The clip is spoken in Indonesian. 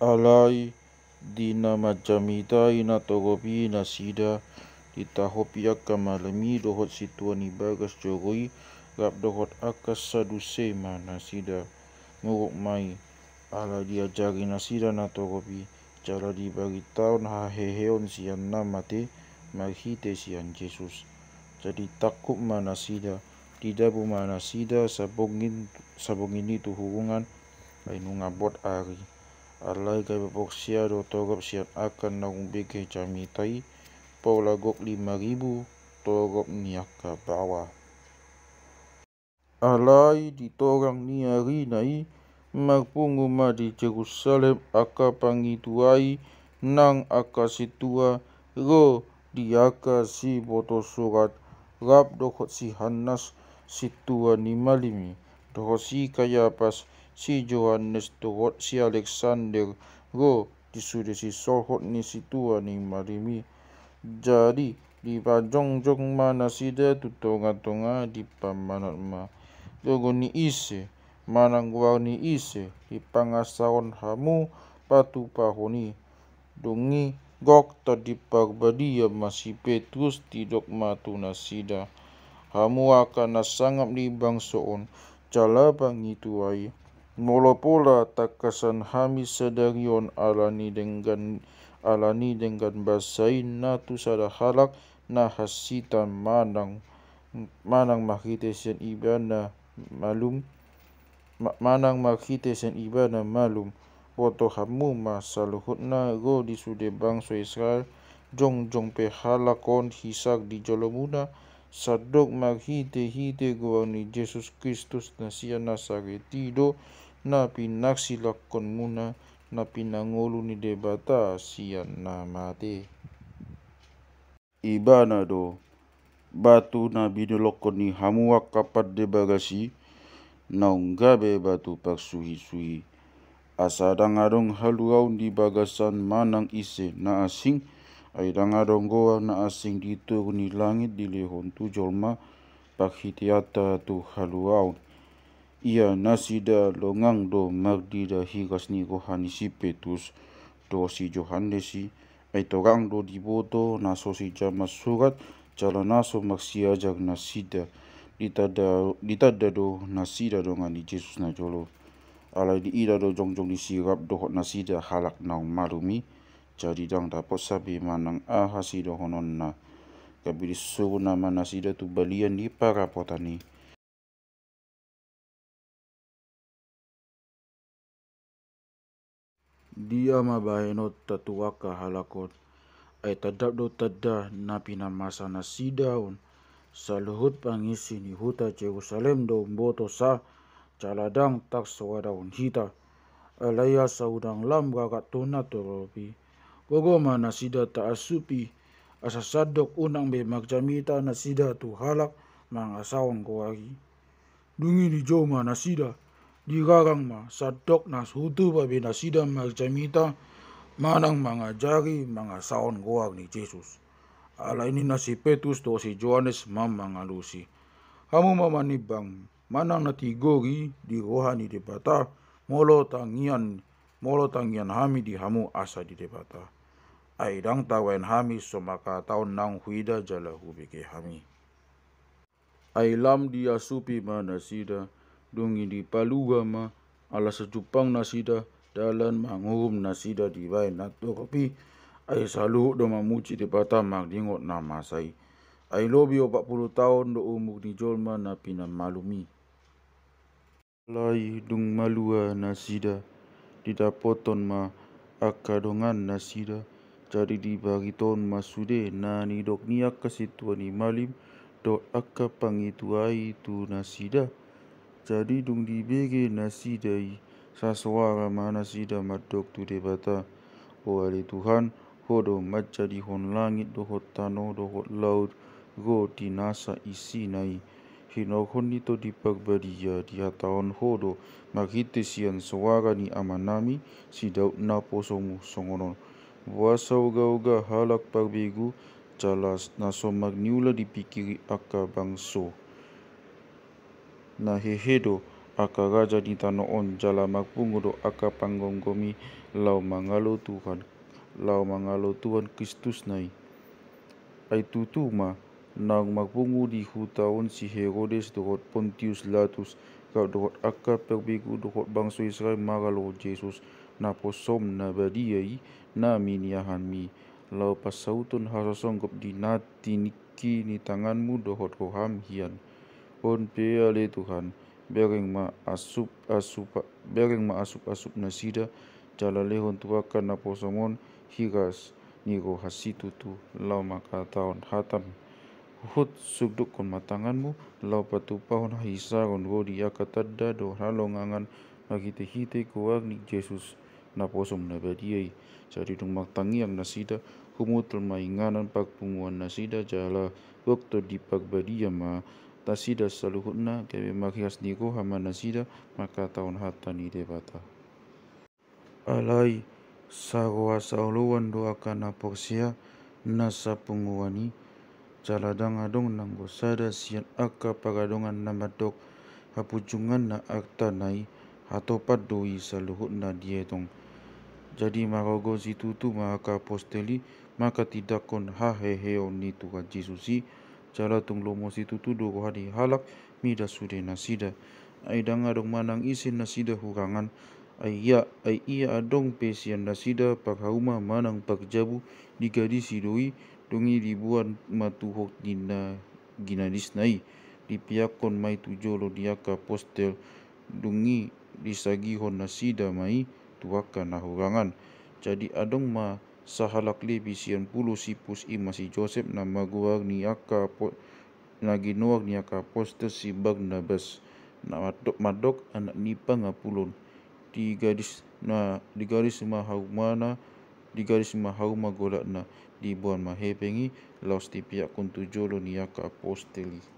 alai dina majamida ina torobi na sida ita hopi aka malami dohot situani bagas joroi gap dohot akas saduse mana nasida nguruk mai ala dia jari nasida na torobi cara dibagi tahun haheheon sian namate marhite sian Yesus jadi takut mana nasida tidak bu mana nasida sabongin sabongin itu hubungan lainu ngabot ari alai kai bapoksia do torop siat akan naung beke camitai pola gok lima ribu torop niak ka bawa alai di torang niari nai marpungu ma di Jerusalem aka pangituai nang aka situa ro diaka si boto surat rap dohot si hanas situa ni malimi dohot si kayapas si Johannes Togot, si Alexander Ro, di sudi si Sohot ni si tua ni marimi. Jadi, di pajong jong mana si da tu tonga tonga di pamanat ma. Tunggu ni isi, manang guar ni isi, di pangasaron hamu patu pahoni. Dungi, gok ta di parbadi ya masih Petrus di tidok matu nasida. Hamu akan nasangap di bangsoon, jala bang itu ayah. Mula-pula tak kesan kami sedarion alani dengan alani dengan basain na tu sada halak na hasitan manang manang makite sen ibana malum manang makite sen ibana malum Woto kamu ma saluhut na go di sude bangsa Israel jong jong pe halakon hisak di jolomuna sadok makite hite go ni Yesus Kristus nasia nasagetido. na pinaksilakon muna na pinangulo ni Debata siya na mati. Iba na do, batu na binulokon ni hamuak kapad debagasi, naunggabe batu paksuhi-suhi. Asadang-adong haluau di bagasan manang ise na asing, ay dangadong goa na asing dito ni langit di lehon tu jolma, pakhitiata tu haluau. Ia nasida longang do magdida higasni gohanisi petus do si Johanesi ai togang do diboto naso si jama surat jala naso maksia jag nasida ditada da do nasida do ngani Jesus na jolo alai di ida do jongjong di sirap do hot nasida halak nang marumi jadi dang dapat sabi manang ahasi do honon na kabili suru nama nasida tu balian di para potani dia mabaheno tatuaka halakot ay tadabdo tada na pinamasa na sidaon sa luhod pangisi ni huta Jerusalem do boto sa caladang tak sawadaon hita alaya sa udang lam kakatuna toropi gogoma na sida taasupi asasadok unang be magjamita na sida tu halak mga asawan kuwagi dungi ni joma na sida Dilarang sadok nas hutu babi nasidam jamita manang mangajari manga saon goag ni Jesus. Ala ini nasi Petrus to si Johannes mamangalusi. Hamu mamanibang manang gogi di rohani debata, molo tangian molo tangian hami di hamu asa di debata. Aidang tawain hami somaka taon nang huida jala hubike hami. Ailam dia supi manasida. sida dungi di paluga ma ala sejupang nasida dalan mangum nasida di bain nato kopi ai salu do mamuci di mak dingot nama sai ai lobi 40 tahun do umur di jolma na pina malumi lai dung malua nasida di dapoton ma akadongan nasida jadi dibariton masude nani dok niak kasituani malim do akka pangituai tu nasida jadi di dibege nasidai saswara manasida madok tu debata o ali Tuhan hodo majadi hon langit dohot tano dohot laut go di NASA isi nai hinohon nito dipagbadia ya, dihataon hodo magite sian swara ni amanami sidau na songu songono wasa uga-uga halak pagbegu calas naso magniula dipikiri aka bangso na hehedo aka gaja ni tano on jala magpungudo aka panggonggomi lau mangalo Tuhan lau mangalo Tuhan Kristus nai ai tutu ma nang magpungu di hutaon si Herodes dohot Pontius Latus kau dohot aka perbigu dohot bangsa Israel magalo Jesus na posom na badiai na miniahan mi lau pasautun hasasonggop di nati niki ni tanganmu dohot koham hian on piale Tuhan bereng ma asup asup bereng ma asup asup nasida jala lehon tuakan na posomon higas nigo hasitu tu lau maka taon hatam hut subduk kon matanganmu lau patupahon hisa kon godi akatadda do halongangan nagite hite kuag ni Jesus na posom na badiai jadi dong matangi yang nasida humutul mainganan pak pungguan nasida jala waktu di pak badia ma tasida saluhunna kebe makias niko hama nasida maka tahun hatta ni debata alai sagwa sauluan doakan apoksia nasa punguwani jaladang adong nanggo sada sian aka pagadongan namadok hapujungan na akta nai hatopat doi saluhunna dietong jadi marogo situ tu maka posteli maka tidak kon ha heheo ni tuha jisusi Jala tung lomo si tutu do ko hadi halak mida da sude na sida. danga dong manang isin nasida sida hurangan. Ay ya ay iya adong pesian nasida sida pak manang pak jabu di gadisi doi dongi ribuan matu hok dina ginadis nai. Di piakon mai tu jolo diaka postel dongi disagi hon na mai tuaka na Jadi adong ma sahalakli bisian pulu sipus i masi Joseph na maguag ni aka po na ginuag ni aka poster si bag na bas na madok madok anak ni pangapulon di garis na di garis mahau mana di garis mahau magolak na di buan mahepengi laus di pihak kuntu jolo ni aka posteli.